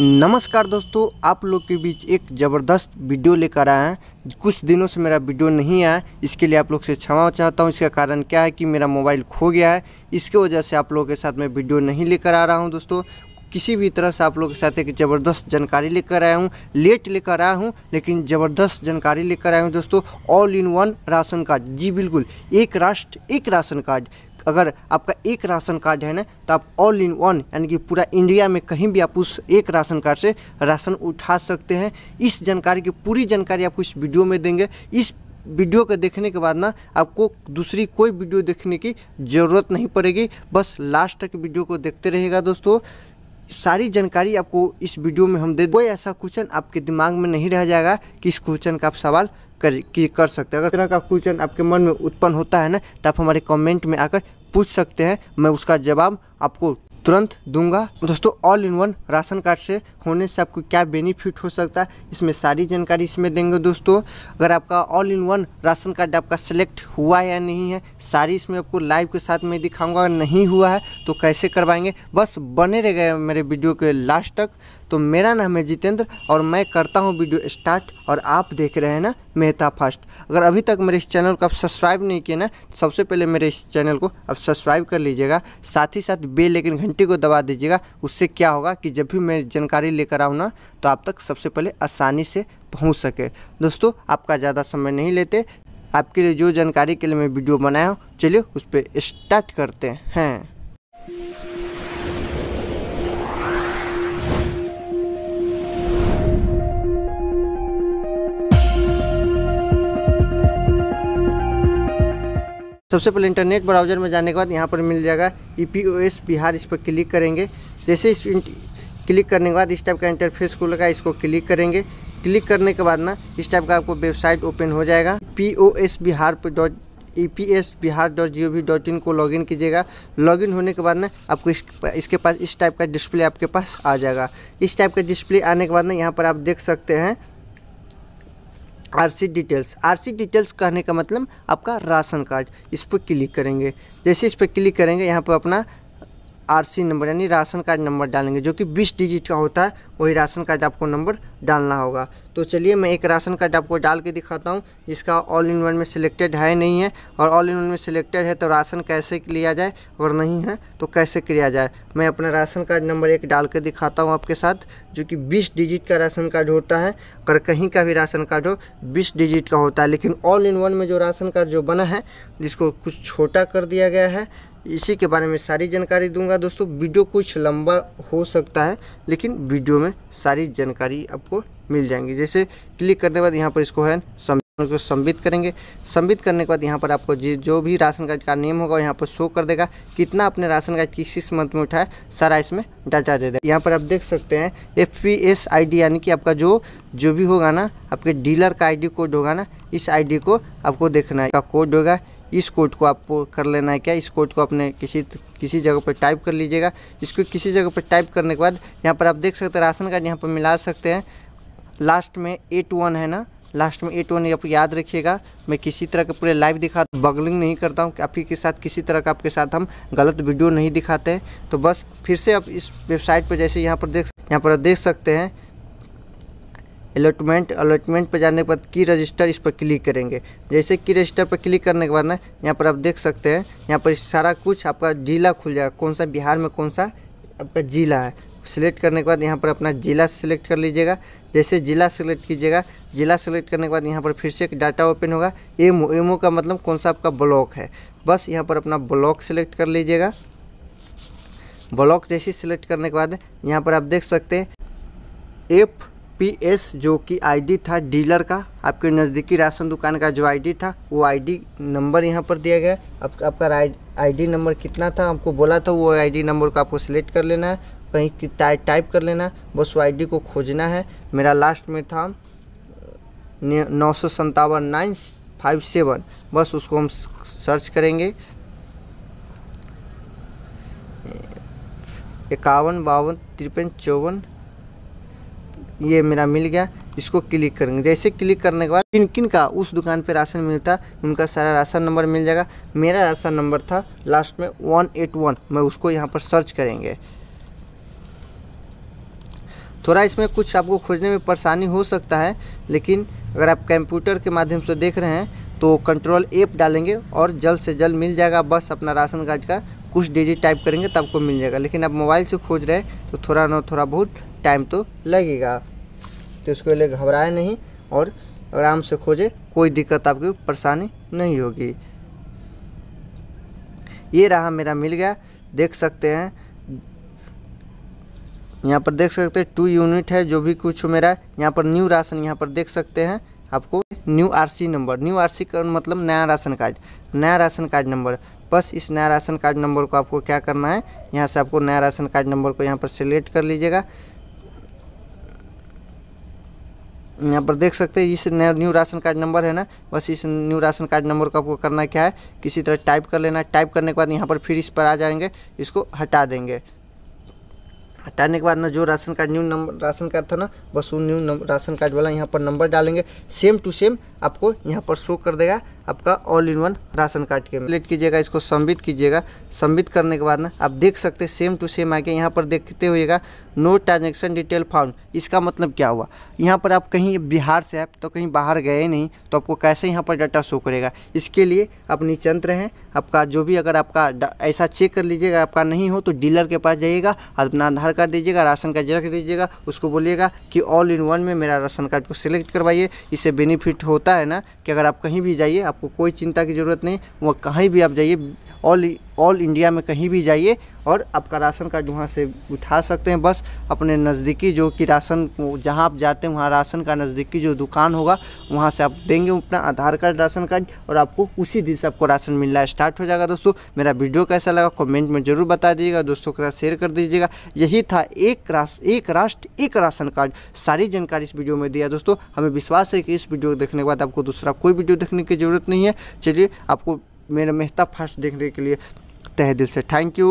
नमस्कार दोस्तों आप लोग के बीच एक ज़बरदस्त वीडियो लेकर आए हैं कुछ दिनों से मेरा वीडियो नहीं आया इसके लिए आप लोग से क्षमा चाहता हूँ इसका कारण क्या है कि मेरा मोबाइल खो गया है इसके वजह से आप लोगों के साथ मैं वीडियो नहीं लेकर आ रहा हूँ दोस्तों किसी भी तरह से आप लोगों के साथ एक ज़बरदस्त जानकारी लेकर आया हूँ लेट लेकर आया हूँ लेकिन ज़बरदस्त जानकारी लेकर आया हूँ दोस्तों all in one ration card जी बिल्कुल एक राष्ट्र एक राशन कार्ड अगर आपका एक राशन कार्ड है ना तो आप ऑल इन वन यानी कि पूरा इंडिया में कहीं भी आप उस एक राशन कार्ड से राशन उठा सकते हैं इस जानकारी की पूरी जानकारी आपको इस वीडियो में देंगे इस वीडियो को देखने के बाद ना आपको दूसरी कोई वीडियो देखने की ज़रूरत नहीं पड़ेगी बस लास्ट तक वीडियो को देखते रहेगा दोस्तों सारी जानकारी आपको इस वीडियो में हम दे कोई ऐसा क्वेश्चन आपके दिमाग में नहीं रह जाएगा कि इस क्वेश्चन का आप सवाल कर कर सकते हैं अगर तरह का क्वेश्चन आपके मन में उत्पन्न होता है ना तो आप हमारे कमेंट में आकर पूछ सकते हैं मैं उसका जवाब आपको तुरंत दूंगा दोस्तों all in one ration card से होने से आपको क्या बेनिफिट हो सकता है इसमें सारी जानकारी इसमें देंगे दोस्तों अगर आपका all in one ration card आपका सेलेक्ट हुआ या नहीं है सारी इसमें आपको लाइव के साथ में दिखाऊंगा अगर नहीं हुआ है तो कैसे करवाएंगे बस बने रह गए मेरे वीडियो के लास्ट तक तो मेरा नाम है जितेंद्र और मैं करता हूँ वीडियो स्टार्ट और आप देख रहे हैं ना मेहता फास्ट अगर अभी तक मेरे इस चैनल को आप सब्सक्राइब नहीं किए ना तो सबसे पहले मेरे इस चैनल को आप सब्सक्राइब कर लीजिएगा साथ ही साथ बेल लेकिन घंटी को दबा दीजिएगा उससे क्या होगा कि जब भी मैं जानकारी लेकर आऊँ ना तो आप तक सबसे पहले आसानी से पहुँच सके दोस्तों आपका ज़्यादा समय नहीं लेते आपके लिए जो जानकारी के लिए मैं वीडियो बनाया हूँ चलिए उस पर स्टार्ट करते हैं सबसे पहले इंटरनेट ब्राउज़र में जाने के बाद यहाँ पर मिल जाएगा E P O S Bihar इस पर क्लिक करेंगे जैसे इस क्लिक करने के बाद इस टाइप का इंटरफेस लगा इसको क्लिक करेंगे क्लिक करने के बाद ना इस टाइप का आपको वेबसाइट ओपन हो जाएगा P O S Bihar dot E P S Bihar dot G O V dot in को लॉगिन कीजिएगा लॉगिन होने के बाद ना आपको इस इसके पास इस टाइप का डिस्प्ले आपके पास आ जाएगा इस टाइप का डिस्प्ले आने के बाद ना यहाँ पर आप देख सकते हैं आरसी डिटेल्स आरसी डिटेल्स कहने का मतलब आपका राशन कार्ड इस पर क्लिक करेंगे जैसे इस पर क्लिक करेंगे यहाँ पर अपना आरसी नंबर यानी राशन कार्ड नंबर डालेंगे जो कि बीस डिजिट का होता है वही राशन कार्ड आपको नंबर डालना होगा तो चलिए मैं एक राशन कार्ड आपको डाल के दिखाता हूँ जिसका ऑल इन वन में सिलेक्टेड है नहीं है और ऑल इन वन में सिलेक्टेड है तो राशन कैसे लिया जाए और नहीं है तो कैसे किया जाए मैं अपना राशन कार्ड नंबर एक डाल के दिखाता हूँ आपके साथ जो कि बीस डिजिट का राशन कार्ड होता है अगर कहीं का भी राशन कार्ड हो बीस डिजिट का होता है लेकिन ऑल इन वन में जो राशन कार्ड जो बना है जिसको कुछ छोटा कर दिया गया है इसी के बारे में सारी जानकारी दूंगा दोस्तों वीडियो कुछ लंबा हो सकता है लेकिन वीडियो में सारी जानकारी आपको मिल जाएंगी जैसे क्लिक करने के बाद यहाँ पर इसको है को सम्बित करेंगे सम्बित करने के बाद यहाँ पर आपको जो भी राशन कार्ड का नेम होगा यहाँ पर शो कर देगा कितना आपने राशन कार्ड किस किस मंथ में उठाया सारा इसमें डाटा दे देगा यहाँ पर आप देख सकते हैं F P S I D यानी कि आपका जो जो भी होगा ना आपके डीलर का आईडी कोड होगा ना इस आईडी को आपको देखना है कोड होगा इस कोड को आपको कर लेना है क्या इस कोड को अपने किसी किसी जगह पर टाइप कर लीजिएगा इसको किसी जगह पर टाइप करने के बाद यहाँ पर आप देख सकते हैं राशन कार्ड यहाँ पर मिला सकते हैं लास्ट में एट वन है ना लास्ट में एट वन आप याद रखिएगा मैं किसी तरह का पूरे लाइव दिखा बगलिंग नहीं करता हूँ आपके के साथ किसी तरह का आपके साथ हम गलत वीडियो नहीं दिखाते हैं तो बस फिर से आप इस वेबसाइट पर जैसे यहाँ पर देख यहाँ पर देख सकते हैं अलॉटमेंट अलॉटमेंट पर जाने के बाद की रजिस्टर इस पर क्लिक करेंगे जैसे की रजिस्टर पर क्लिक करने के बाद ना यहाँ पर आप देख सकते हैं यहाँ पर सारा कुछ आपका जिला खुल जाएगा कौन सा बिहार में कौन सा आपका जिला है सिलेक्ट करने के बाद यहाँ पर अपना ज़िला सेलेक्ट कर लीजिएगा जैसे ज़िला सेलेक्ट कीजिएगा ज़िला सेलेक्ट करने के बाद यहाँ पर फिर से एक डाटा ओपन होगा एमओ एमओ का मतलब कौन सा आपका ब्लॉक है बस यहाँ पर अपना ब्लॉक सेलेक्ट कर लीजिएगा ब्लॉक जैसे सिलेक्ट करने के बाद यहाँ पर आप देख सकते हैं एफ एस जो कि आईडी था डीलर का आपके नज़दीकी राशन दुकान का जो आईडी था वो आईडी नंबर यहाँ पर दिया गया आप, आपका आईडी नंबर कितना था हमको बोला था वो आईडी नंबर को आपको सिलेक्ट कर लेना है कहीं की टाइप टाइप कर लेना बस वो आईडी को खोजना है मेरा लास्ट में था नौ सौ सन्तावन नाइन फाइव सेवन बस उसको हम सर्च करेंगे इक्यावन बावन तिरपन चौवन ये मेरा मिल गया इसको क्लिक करेंगे जैसे क्लिक करने के बाद किन किन का उस दुकान पे राशन मिलता उनका सारा राशन नंबर मिल जाएगा मेरा राशन नंबर था लास्ट में वन एट वन मैं उसको यहाँ पर सर्च करेंगे थोड़ा इसमें कुछ आपको खोजने में परेशानी हो सकता है लेकिन अगर आप कंप्यूटर के माध्यम से देख रहे हैं तो कंट्रोल एप डालेंगे और जल्द से जल्द मिल जाएगा बस अपना राशन कार्ड का कुछ डिजिट टाइप करेंगे तब आपको मिल जाएगा लेकिन आप मोबाइल से खोज रहे हैं तो थोड़ा ना थोड़ा बहुत टाइम तो लगेगा तो इसको लिए घबराए नहीं और आराम से खोजे कोई दिक्कत आपकी परेशानी नहीं होगी ये रहा मेरा मिल गया देख सकते हैं यहाँ पर देख सकते हैं टू यूनिट है जो भी कुछ मेरा यहाँ पर न्यू राशन यहाँ पर देख सकते हैं आपको new RC number new RC C मतलब नया राशन कार्ड नया राशन कार्ड नंबर बस इस नया राशन कार्ड नंबर को आपको क्या करना है यहाँ से आपको नया राशन कार्ड नंबर को यहाँ पर सेलेक्ट कर लीजिएगा यहाँ पर देख सकते हैं इस नया न्यू राशन कार्ड नंबर है ना बस इस न्यू राशन कार्ड नंबर को आपको करना क्या है किसी तरह टाइप कर लेना टाइप करने के बाद यहाँ पर फिर इस पर आ जाएंगे इसको हटा देंगे हटाने के बाद ना जो ration card new number ration card था ना बस वो न्यू राशन कार्ड वाला यहाँ पर नंबर डालेंगे सेम टू सेम आपको यहाँ पर शो कर देगा आपका all in one ration card के लेट कीजिएगा इसको सम्मित कीजिएगा सम्बित करने के बाद ना आप देख सकते हैं सेम टू सेम आके यहाँ पर देखते हुएगा नो ट्रांजेक्शन डिटेल फाउंड इसका मतलब क्या हुआ यहाँ पर आप कहीं बिहार से आप तो कहीं बाहर गए नहीं तो आपको कैसे यहाँ पर डाटा शो करेगा इसके लिए आप निचंत रहें आपका जो भी अगर आपका ऐसा चेक कर लीजिएगा आपका नहीं हो तो डीलर के पास जाइएगा अपना आधार कार्ड दीजिएगा राशन कार्ड रख दीजिएगा उसको बोलिएगा कि ऑल इन वन में मेरा राशन कार्ड को सिलेक्ट करवाइए इससे बेनिफिट होता है ना कि अगर आप कहीं भी जाइए आप आपको कोई चिंता की ज़रूरत नहीं वह कहीं भी आप जाइए ऑल ऑल इंडिया में कहीं भी जाइए और आपका राशन कार्ड वहाँ से उठा सकते हैं बस अपने नज़दीकी जो कि राशन जहाँ आप जाते हैं वहाँ राशन का नज़दीकी जो दुकान होगा वहाँ से आप देंगे अपना आधार कार्ड राशन कार्ड और आपको उसी दिन से आपको राशन मिलना स्टार्ट हो जाएगा दोस्तों मेरा वीडियो कैसा लगा कमेंट में ज़रूर बता दीजिएगा दोस्तों के साथ शेयर कर दीजिएगा यही था एक राश एक राष्ट्र एक राशन कार्ड सारी जानकारी इस वीडियो में दिया दोस्तों हमें विश्वास है कि इस वीडियो को देखने के बाद आपको दूसरा कोई वीडियो देखने की ज़रूरत नहीं है चलिए आपको मेरा मेहता फर्स्ट देखने के लिए तहे दिल से थैंक यू